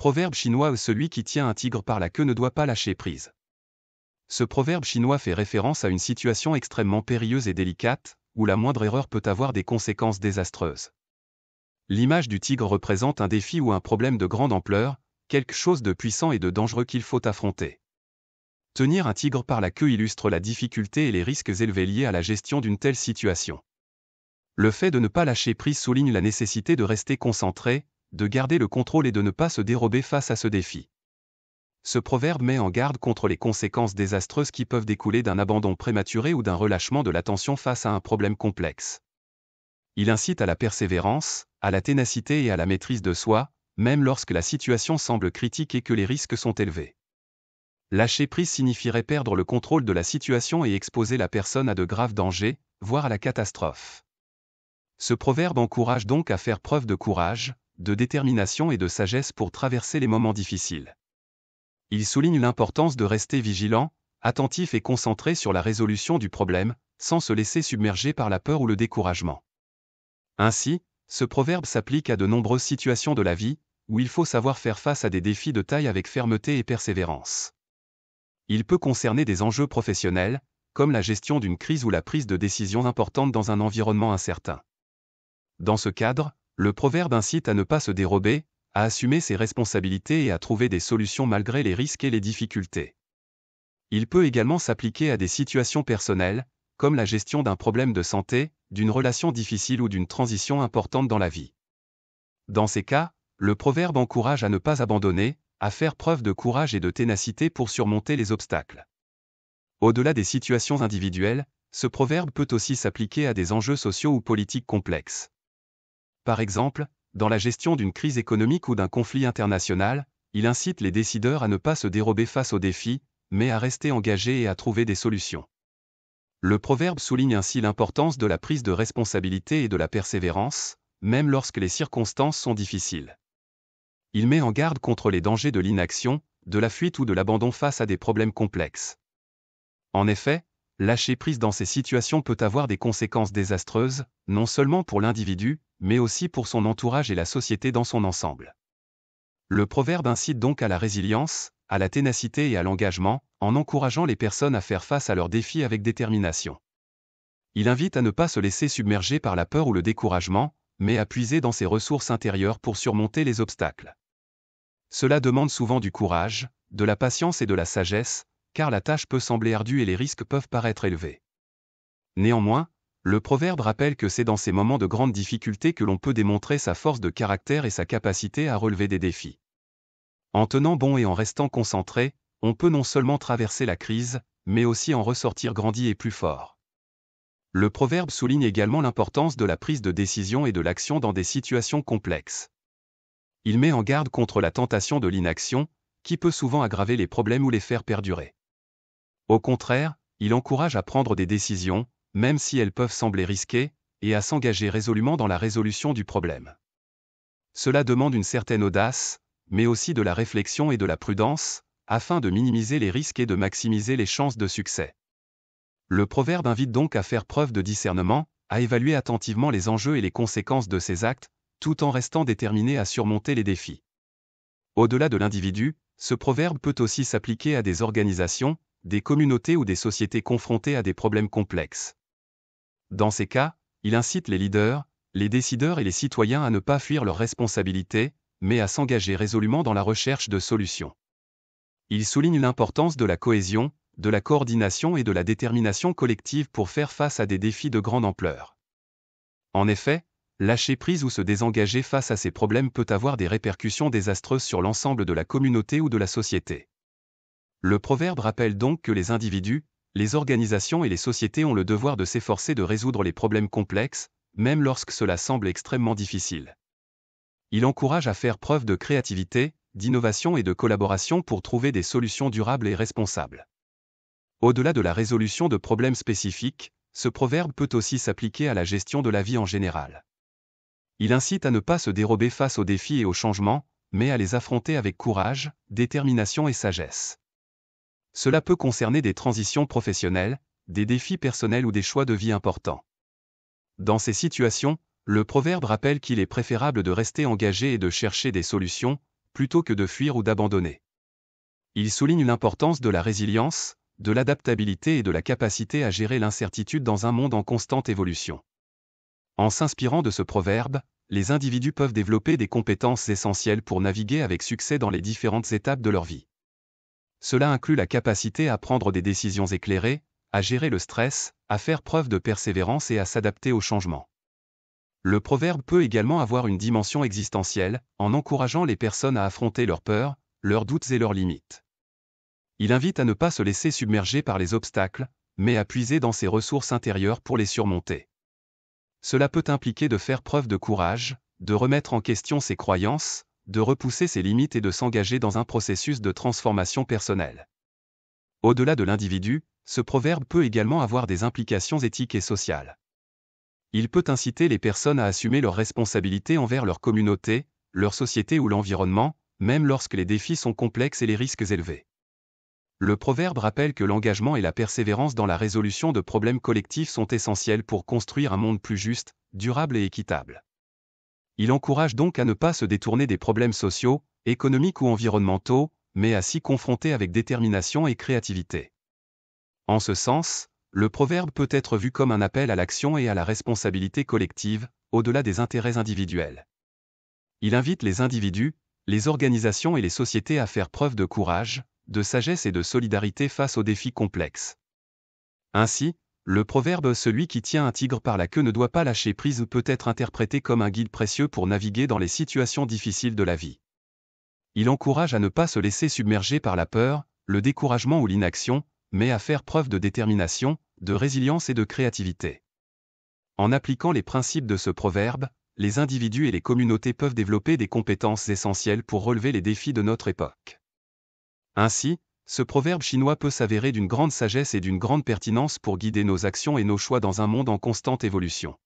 Proverbe chinois euh, Celui qui tient un tigre par la queue ne doit pas lâcher prise. Ce proverbe chinois fait référence à une situation extrêmement périlleuse et délicate, où la moindre erreur peut avoir des conséquences désastreuses. L'image du tigre représente un défi ou un problème de grande ampleur, quelque chose de puissant et de dangereux qu'il faut affronter. Tenir un tigre par la queue illustre la difficulté et les risques élevés liés à la gestion d'une telle situation. Le fait de ne pas lâcher prise souligne la nécessité de rester concentré, de garder le contrôle et de ne pas se dérober face à ce défi. Ce proverbe met en garde contre les conséquences désastreuses qui peuvent découler d'un abandon prématuré ou d'un relâchement de l'attention face à un problème complexe. Il incite à la persévérance, à la ténacité et à la maîtrise de soi, même lorsque la situation semble critique et que les risques sont élevés. Lâcher prise signifierait perdre le contrôle de la situation et exposer la personne à de graves dangers, voire à la catastrophe. Ce proverbe encourage donc à faire preuve de courage, de détermination et de sagesse pour traverser les moments difficiles. Il souligne l'importance de rester vigilant, attentif et concentré sur la résolution du problème, sans se laisser submerger par la peur ou le découragement. Ainsi, ce proverbe s'applique à de nombreuses situations de la vie, où il faut savoir faire face à des défis de taille avec fermeté et persévérance. Il peut concerner des enjeux professionnels, comme la gestion d'une crise ou la prise de décisions importantes dans un environnement incertain. Dans ce cadre, le proverbe incite à ne pas se dérober, à assumer ses responsabilités et à trouver des solutions malgré les risques et les difficultés. Il peut également s'appliquer à des situations personnelles, comme la gestion d'un problème de santé, d'une relation difficile ou d'une transition importante dans la vie. Dans ces cas, le proverbe encourage à ne pas abandonner, à faire preuve de courage et de ténacité pour surmonter les obstacles. Au-delà des situations individuelles, ce proverbe peut aussi s'appliquer à des enjeux sociaux ou politiques complexes. Par exemple, dans la gestion d'une crise économique ou d'un conflit international, il incite les décideurs à ne pas se dérober face aux défis, mais à rester engagés et à trouver des solutions. Le proverbe souligne ainsi l'importance de la prise de responsabilité et de la persévérance, même lorsque les circonstances sont difficiles. Il met en garde contre les dangers de l'inaction, de la fuite ou de l'abandon face à des problèmes complexes. En effet, lâcher prise dans ces situations peut avoir des conséquences désastreuses, non seulement pour l'individu, mais aussi pour son entourage et la société dans son ensemble. Le proverbe incite donc à la résilience, à la ténacité et à l'engagement, en encourageant les personnes à faire face à leurs défis avec détermination. Il invite à ne pas se laisser submerger par la peur ou le découragement, mais à puiser dans ses ressources intérieures pour surmonter les obstacles. Cela demande souvent du courage, de la patience et de la sagesse, car la tâche peut sembler ardue et les risques peuvent paraître élevés. Néanmoins, le proverbe rappelle que c'est dans ces moments de grande difficulté que l'on peut démontrer sa force de caractère et sa capacité à relever des défis. En tenant bon et en restant concentré, on peut non seulement traverser la crise, mais aussi en ressortir grandi et plus fort. Le proverbe souligne également l'importance de la prise de décision et de l'action dans des situations complexes. Il met en garde contre la tentation de l'inaction, qui peut souvent aggraver les problèmes ou les faire perdurer. Au contraire, il encourage à prendre des décisions, même si elles peuvent sembler risquées, et à s'engager résolument dans la résolution du problème. Cela demande une certaine audace, mais aussi de la réflexion et de la prudence, afin de minimiser les risques et de maximiser les chances de succès. Le proverbe invite donc à faire preuve de discernement, à évaluer attentivement les enjeux et les conséquences de ses actes, tout en restant déterminé à surmonter les défis. Au-delà de l'individu, ce proverbe peut aussi s'appliquer à des organisations, des communautés ou des sociétés confrontées à des problèmes complexes. Dans ces cas, il incite les leaders, les décideurs et les citoyens à ne pas fuir leurs responsabilités, mais à s'engager résolument dans la recherche de solutions. Il souligne l'importance de la cohésion, de la coordination et de la détermination collective pour faire face à des défis de grande ampleur. En effet, lâcher prise ou se désengager face à ces problèmes peut avoir des répercussions désastreuses sur l'ensemble de la communauté ou de la société. Le proverbe rappelle donc que les individus, les organisations et les sociétés ont le devoir de s'efforcer de résoudre les problèmes complexes, même lorsque cela semble extrêmement difficile. Il encourage à faire preuve de créativité, d'innovation et de collaboration pour trouver des solutions durables et responsables. Au-delà de la résolution de problèmes spécifiques, ce proverbe peut aussi s'appliquer à la gestion de la vie en général. Il incite à ne pas se dérober face aux défis et aux changements, mais à les affronter avec courage, détermination et sagesse. Cela peut concerner des transitions professionnelles, des défis personnels ou des choix de vie importants. Dans ces situations, le proverbe rappelle qu'il est préférable de rester engagé et de chercher des solutions, plutôt que de fuir ou d'abandonner. Il souligne l'importance de la résilience, de l'adaptabilité et de la capacité à gérer l'incertitude dans un monde en constante évolution. En s'inspirant de ce proverbe, les individus peuvent développer des compétences essentielles pour naviguer avec succès dans les différentes étapes de leur vie. Cela inclut la capacité à prendre des décisions éclairées, à gérer le stress, à faire preuve de persévérance et à s'adapter au changement. Le proverbe peut également avoir une dimension existentielle, en encourageant les personnes à affronter leurs peurs, leurs doutes et leurs limites. Il invite à ne pas se laisser submerger par les obstacles, mais à puiser dans ses ressources intérieures pour les surmonter. Cela peut impliquer de faire preuve de courage, de remettre en question ses croyances, de repousser ses limites et de s'engager dans un processus de transformation personnelle. Au-delà de l'individu, ce proverbe peut également avoir des implications éthiques et sociales. Il peut inciter les personnes à assumer leurs responsabilités envers leur communauté, leur société ou l'environnement, même lorsque les défis sont complexes et les risques élevés. Le proverbe rappelle que l'engagement et la persévérance dans la résolution de problèmes collectifs sont essentiels pour construire un monde plus juste, durable et équitable. Il encourage donc à ne pas se détourner des problèmes sociaux, économiques ou environnementaux, mais à s'y confronter avec détermination et créativité. En ce sens, le proverbe peut être vu comme un appel à l'action et à la responsabilité collective, au-delà des intérêts individuels. Il invite les individus, les organisations et les sociétés à faire preuve de courage, de sagesse et de solidarité face aux défis complexes. Ainsi, le proverbe Celui qui tient un tigre par la queue ne doit pas lâcher prise peut être interprété comme un guide précieux pour naviguer dans les situations difficiles de la vie. Il encourage à ne pas se laisser submerger par la peur, le découragement ou l'inaction, mais à faire preuve de détermination, de résilience et de créativité. En appliquant les principes de ce proverbe, les individus et les communautés peuvent développer des compétences essentielles pour relever les défis de notre époque. Ainsi, ce proverbe chinois peut s'avérer d'une grande sagesse et d'une grande pertinence pour guider nos actions et nos choix dans un monde en constante évolution.